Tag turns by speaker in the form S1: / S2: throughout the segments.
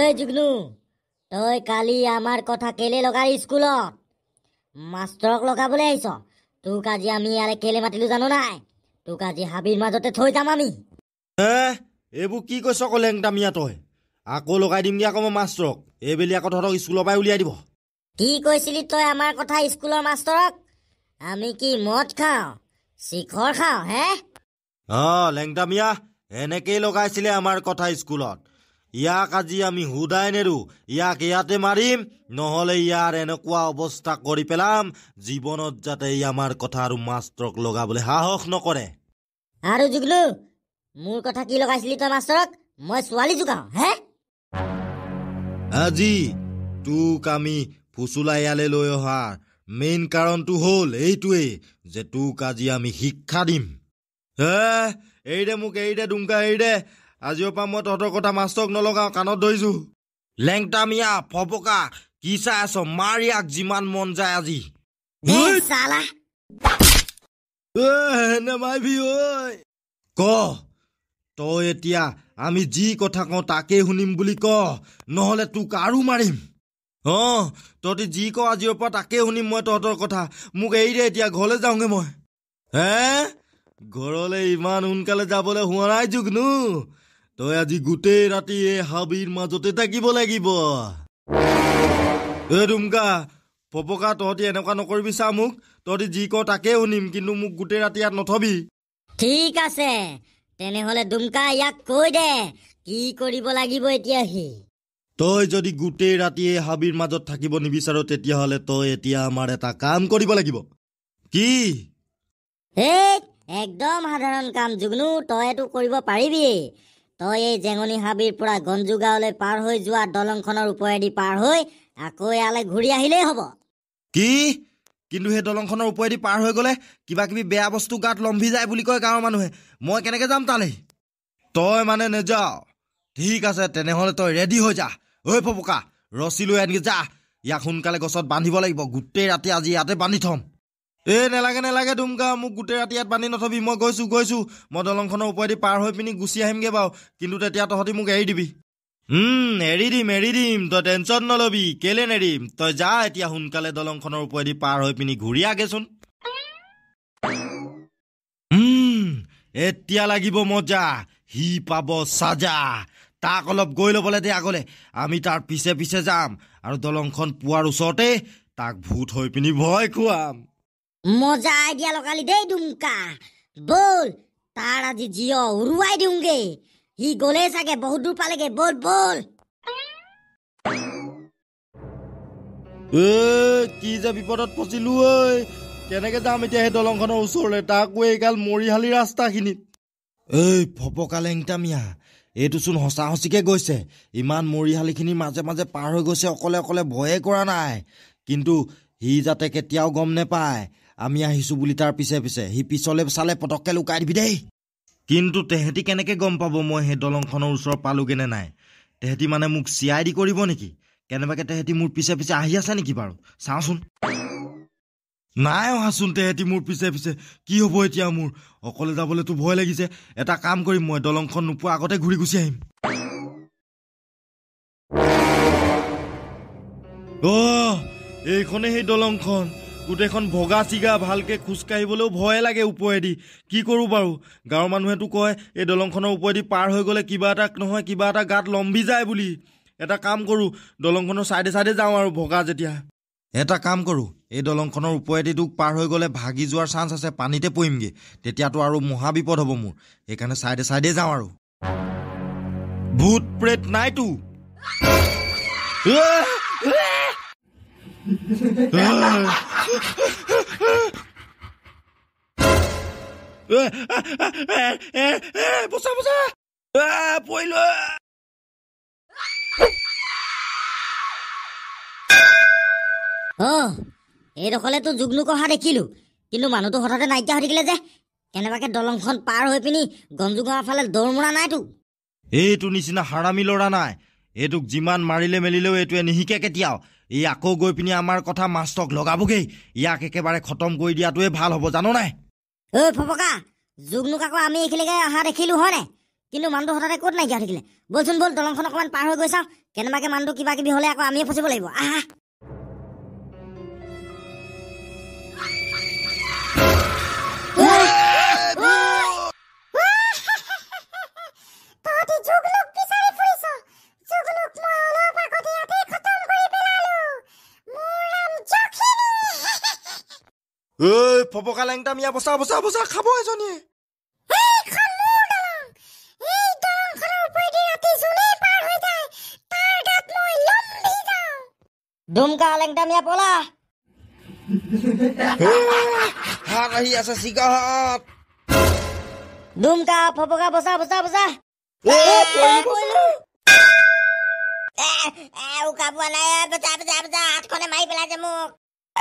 S1: এই জুগনু তই কালি আমাৰ কথা কেলে লগাই স্কুলত মাষ্টৰক লগাবলৈ আহিছ তোক আজি আমি ইয়ালে কেলে মাতিলো জানো নাই তোক আজি হাবিৰ
S2: মাজতে থৈ যাম আমি এইবোৰ কি কৈছ ক'লে এংটামিয়া তই আকৌ লগাই দিমগে আকৌ মই মাষ্টৰক এইবেলি আকৌ তহঁতক স্কুলৰ পৰাই উলিয়াই দিব কি কৈছিলি তই আমাৰ কথা
S1: স্কুলৰ মাষ্টৰক আমি কি মদ খাওঁ চিখৰ খাওঁ হে
S2: অঁ লেংদামিয়া এনেকেই লগাইছিলে আমাৰ কথা স্কুলত ইয়াক আজি আমি সুধাই নেৰোঁ ইয়াক ইয়াতে মাৰিম নহ'লে ইয়াৰ এনেকুৱা অৱস্থা কৰি পেলাম জীৱনত যাতে ই আমাৰ কথা আৰু মাষ্টৰক লগাবলৈ সাহস নকৰে
S1: আৰু জুগলু মোৰ কথা কি লগাইছিলি তই মাষ্টৰক মই ছোৱালী জোকাওঁ হে
S2: আজি তোক আমি ফুচুলা ইয়ালৈ লৈ অহাৰ মেইন কাৰণটো হ'ল এইটোৱেই যে তোক আজি আমি শিক্ষা দিম এৰি দে মোক এৰি এৰিদে ডুমকা দে আজিৰ পৰা মই তহঁতৰ কথা মাষ্টৰক নলগাওঁ কাণত ধৰিছো লেংটা মিয়া ফপকা কি চাই আছ মাৰিয়াক যিমান মন যায় আজি ক তই এতিয়া আমি যি কথা কওঁ তাকেই শুনিম বুলি ক নহলে তোক আৰু মাৰিম অঁ তহঁতি যি কৱ আজিৰ পৰা তাকেই শুনিম মই তহঁতৰ কথা মোক এৰি দে এতিয়া ঘৰলৈ যাওঁগৈ মই হে ঘৰলৈ ইমান সোনকালে যাবলৈ হোৱা নাই জুগনু তই আজি গোটেই ৰাতি এই হাবিৰ মাজতে থাকিব লাগিব এ ডুমকা পপকা তহঁতি এনেকুৱা নকৰিবি চা মোক তহঁতি যি কৰ তাকে শুনিম কিন্তু মোক গোটেই ৰাতি ইয়াত নথবি
S1: ঠিক আছে তেনেহলে ডুমকা ইয়াক কৈ দে কি কৰিব লাগিব এতিয়া সি
S2: তই যদি গোটেই ৰাতি এই হাবিৰ মাজত থাকিব নিবিচাৰ তেতিয়াহ'লে তই এতিয়া আমাৰ এটা কাম কৰিব লাগিব কি
S1: একদম সাধাৰণ কাম জুগনু তইতো কৰিব পাৰিবি তই এই জেঙনি হাবিৰ পৰা গঞ্জু গাঁৱলৈ পাৰ হৈ যোৱা দলংখনৰ ওপৰেদি পাৰ হৈ আকৌ ইয়ালৈ ঘূৰি আহিলেই হব
S2: কি কিন্তু সেই দলংখনৰ ওপৰেদি পাৰ হৈ গলে কিবা কিবি বেয়া বস্তু গাত লম্ভি যায় বুলি কয় গাঁৱৰ মানুহে মই কেনেকৈ যাম তালৈ তই মানে নেযাও ঠিক আছে তেনেহ'লে তই ৰেডি হৈ যা ঐ ফপকা ৰচি লৈ আনকি যা ইয়াক সোনকালে গছত বান্ধিব লাগিব গোটেই ৰাতি আজি ইয়াতে বান্ধি থ'ম এই নেলাগে নেলাগে ধুমকা মোক গোটেই ৰাতি ইয়াত বান্ধি নথবি মই গৈছোঁ গৈছোঁ মই দলংখনৰ ওপৰেদি পাৰ হৈ পিনি গুচি আহিমগৈ বাৰু কিন্তু তেতিয়া তহঁতি মোক এৰি দিবি এৰি দিম এৰি দিম তই টেনশ্যন নল'বি কেলে নেৰিম তই যা এতিয়া সোনকালে দলংখনৰ ওপৰেদি পাৰ হৈ পিনি ঘূৰি আগেচোন এতিয়া লাগিব মজা সি পাব চাজা তাক অলপ গৈ ল'বলৈ দে আগলৈ আমি তাৰ পিছে পিছে যাম আৰু দলংখন পোৱাৰ ওচৰতে তাক ভূত হৈ পিনি ভয় খুৱাম মজা আইডিয়া লগালি দেই ডুমকা বল
S1: তাৰ আজি জিঅ উৰুৱাই দিওঁগে সি গলে চাগে বহুত দূৰ পালেগে বল বল
S2: কি যে বিপদত পচিলো ঐ কেনেকে যাম এতিয়া সেই দলংখনৰ ওচৰলৈ তাকো এইকাল মৰিশালি ৰাস্তাখিনিত এই ফপকালেংটামিয়া এইটোচোন সঁচা সঁচিকে গৈছে ইমান মৰিশালিখিনিৰ মাজে মাজে পাৰ হৈ গৈছে অকলে অকলে ভয়ে কৰা নাই কিন্তু সি যাতে কেতিয়াও গম নেপায় আমি আহিছো বুলি তাৰ পিছে পিছে সি পিছলে চালে পটককে লুকাই দিবি দেই কিন্তু তেহেঁতি কেনেকে গম পাব মই সেই দলংখনৰ ওচৰ নে নাই তেহেঁতি মানে মোক চি আই ডি কৰিব নেকি কেনেবাকৈ তেহেঁতি মোৰ পিছে পিছে আহি আছে নেকি বাৰু চাওঁচোন নাই অহাচোন তেহেঁতি মোৰ পিছে পিছে কি হ'ব এতিয়া মোৰ অকলে যাবলৈতো ভয় লাগিছে এটা কাম কৰিম মই দলংখন নোপোৱা আগতে ঘূৰি গুচি আহিম অ' এইখনে সেই দলংখন গোটেইখন ভগা চিগা ভালকৈ খোজকাঢ়িবলৈও ভয়ে লাগে ওপৰেদি কি কৰোঁ বাৰু গাঁৱৰ মানুহেতো কয় এই দলংখনৰ ওপৰেদি পাৰ হৈ গ'লে কিবা এটা নহয় কিবা এটা গাত লম্বি যায় বুলি এটা কাম কৰোঁ দলংখনৰ চাইডে চাইডে যাওঁ আৰু ভগা যেতিয়া এটা কাম কৰোঁ এই দলংখনৰ ওপৰেদি তোক পাৰ হৈ গ'লে ভাগি যোৱাৰ চান্স আছে পানীতে পৰিমগৈ তেতিয়াতো আৰু মহাবিপদ হ'ব মোৰ সেইকাৰণে চাইডে চাইডে যাওঁ আৰু ভূত প্ৰেত নাইতো বচা বচা পৰিল অ'
S1: এইডোখৰলৈ তোৰ জুগলুক অহা দেখিলোঁ কিন্তু মানুহটো হঠাতে নাইকিয়া হৈ থাকিলে যে কেনেবাকৈ দলংখন পাৰ হৈ পিনি গঞ্জুগাঁৱৰ ফালে দৌৰ মৰা নাইতো
S2: এইটো নিচিনা হাৰামী ল'ৰা নাই এইটোক যিমান মাৰিলে মেলিলেও এইটোৱে নিশিকে কেতিয়াও এই আকৌ গৈ পিনি আমাৰ কথা মাষ্টক লগাবগৈ ইয়াক একেবাৰে খতম কৰি দিয়াটোৱে ভাল হ'ব জানো নাই
S1: ঐ ফপকা জুগনুক আকৌ আমি এইখিনিকে অহা দেখিলো হয়নে কিন্তু মানুহটো হঠাতে ক'ত নাইকিয়া থাকিলে বলচোন বল দলংখন অকণমান পাৰ হৈ গৈ চাওঁ কেনেবাকৈ মানুহটো কিবা কিবি হ'লে আকৌ আমিয়ে ফচিব লাগিব আহা
S2: ঐ ফপকা লেংটা মিয়া বচা বচা বচা খাব এজনীয়ে
S1: ধুমকা লেংটা মিয়া পলা হাত আহি আছে চিকা হাত ধুমকা ফপকা বচা বচা বচা উকা পোৱা নাই বচা বচা বচা হাতখনে মাৰি পেলাইছে মোক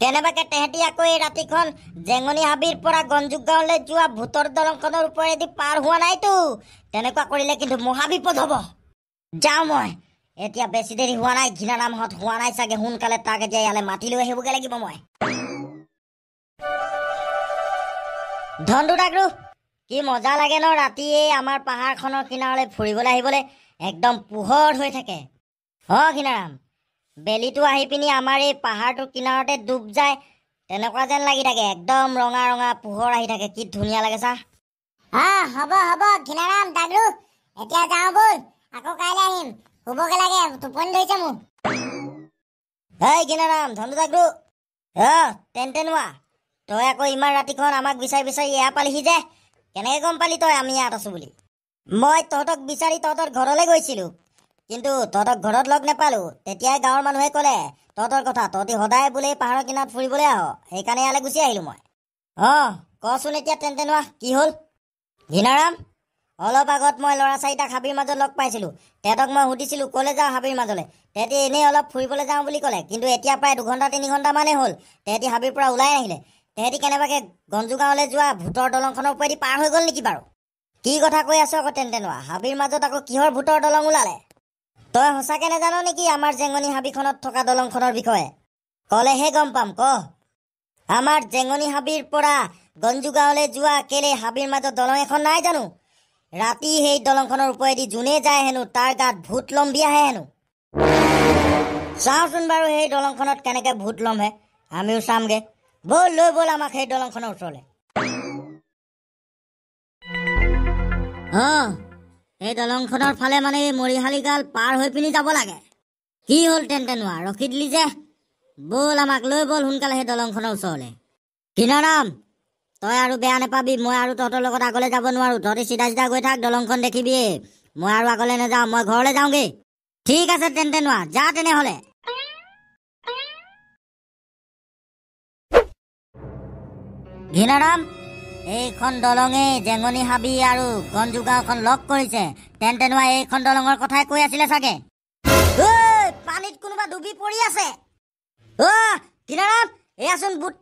S1: তেনেবাকে তেহেঁতি আকৌ এই ৰাতিখন জেঙনি হাবিৰ পৰা গঞ্জুক গাঁৱলৈ যোৱা ভোটৰ দলংখনৰ ওপৰেদি পাৰ হোৱা নাইতো তেনেকুৱা কৰিলে কিন্তু মহাবিপদ হ'ব যাওঁ মই এতিয়া বেছি দেৰি হোৱা নাই ঘৃণানামহঁত হোৱা নাই চাগে সোনকালে তাক এতিয়া ইয়ালৈ মাতি লৈ আহিবগৈ লাগিব মই ধনটো ডাকৰু কি মজা লাগে ন ৰাতি এই আমাৰ পাহাৰখনৰ কিনাৰলৈ ফুৰিবলৈ আহিবলৈ একদম পোহৰ হৈ থাকে অঁ ঘৃণাৰাম বেলিটো আহি পিনি আমাৰ এই পাহাৰটোৰ কিনাৰতে ডুব যায় তেনেকুৱা যেন লাগি থাকে একদম ৰঙা ৰঙা পোহৰ আহি থাকে কি ধুনীয়া লাগে চা হ'ব হ'ব ঘিনাৰাম দাগৰু এতিয়া যাওঁ ব'ল আকৌ কাইলৈ আহিম শুবগে লাগে টোপনি ধৰিছে মোক হেই ঘিনাৰাম ধন্দু দাগৰু অ তেন্তে নোৱা তই আকৌ ইমান ৰাতিখন আমাক বিচাৰি বিচাৰি এয়া পালিহি যে কেনেকৈ গম পালি তই আমি ইয়াত আছোঁ বুলি মই তহঁতক বিচাৰি তহঁতৰ ঘৰলৈ গৈছিলোঁ কিন্তু তহঁতক ঘৰত লগ নেপালোঁ তেতিয়াই গাঁৱৰ মানুহে ক'লে তহঁতৰ কথা তহঁতি সদায় বোলে পাহাৰৰ কিনাৰত ফুৰিবলৈ আহ সেইকাৰণে ইয়ালৈ গুচি আহিলোঁ মই অঁ কচোন এতিয়া তেন্তে নোৱা কি হ'ল ঘিনাৰাম অলপ আগত মই ল'ৰা চাৰিটাক হাবিৰ মাজত লগ পাইছিলোঁ তেহঁতক মই সুধিছিলোঁ ক'লৈ যাওঁ হাবিৰ মাজলৈ তেহেঁতি এনেই অলপ ফুৰিবলৈ যাওঁ বুলি ক'লে কিন্তু এতিয়া প্ৰায় দুঘণ্টা তিনি ঘণ্টামানেই হ'ল তেহেঁতি হাবিৰ পৰা ওলাই আহিলে তেহেঁতি কেনেবাকৈ গঞ্জুগাঁৱলৈ যোৱা ভোটৰ দলংখনৰ ওপৰেদি পাৰ হৈ গ'ল নেকি বাৰু কি কথা কৈ আছো আকৌ তেন্তে নোৱা হাবিৰ মাজত আকৌ কিহৰ ভোটৰ দলং ওলালে তই সঁচাকে নেজান নেকি আমাৰ জেঙনি হাবিখনত থকা দলংখনৰ বিষয়ে কলেহে গম পাম ক আমাৰ জেঙনি হাবিৰ পৰা গঞ্জুগাঁৱলৈ যোৱা কেলে হাবিৰ মাজত দলং এখন নাই জানো ৰাতি সেই দলংখনৰ ওপৰেদি যোনে যায় হেনো তাৰ গাত ভূত লম্বি আহে হেনো চাওঁচোন বাৰু সেই দলংখনত কেনেকে ভূত লম্বে আমিও চামগে বল লৈ বল আমাক সেই দলংখনৰ ওচৰলৈ এই দলংখনৰ ফালে মানে এই মৰিশালিগাল পাৰ হৈ পিনি যাব লাগে কি হ'ল তেন্তে নোৱাৰ ৰখি দিলি যে ব'ল আমাক লৈ ব'ল সোনকালে সেই দলংখনৰ ওচৰলৈ কিনাৰাম তই আৰু বেয়া নাপাবি মই আৰু তহঁতৰ লগত আগলৈ যাব নোৱাৰো তহঁতি চিধা চিধা গৈ থাক দলংখন দেখিবি মই আৰু আগলৈ নাযাওঁ মই ঘৰলৈ যাওঁগৈ ঠিক আছে তেন্তে নোৱাৰ যা তেনেহ'লে ঘিনাৰাম এইখন দলঙে জেঙনি হাবি আৰু গঞ্জুগাঁওখন লগ কৰিছে তেন্তে নোৱাৰা এইখন দলঙৰ কথাই কৈ আছিলে চাগে পানীত কোনোবা ডুবি পৰি আছে ধনদুদাগৰু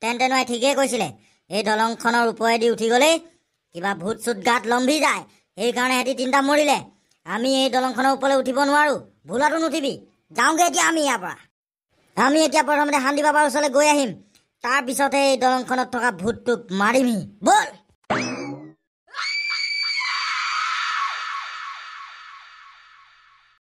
S1: তেন্তে ঠিকেই কৈছিলে এই দলংখনৰ ওপৰেদি উঠি গলেই কিবা ভূত চুত গাত লম্ভি যায় সেইকাৰণে সিহঁতি তিনিটা মৰিলে আমি এই দলংখনৰ ওপৰলৈ উঠিব নোৱাৰোঁ ভোলাটো নুঠিবি যাওঁগৈ এতিয়া আমি ইয়াৰ পৰা আমি এতিয়া প্ৰথমতে শান্তি বাবাৰ ওচৰলৈ গৈ আহিম তাৰপিছতে এই দলংখনত থকা ভূতটোক মাৰিমহি ব'ল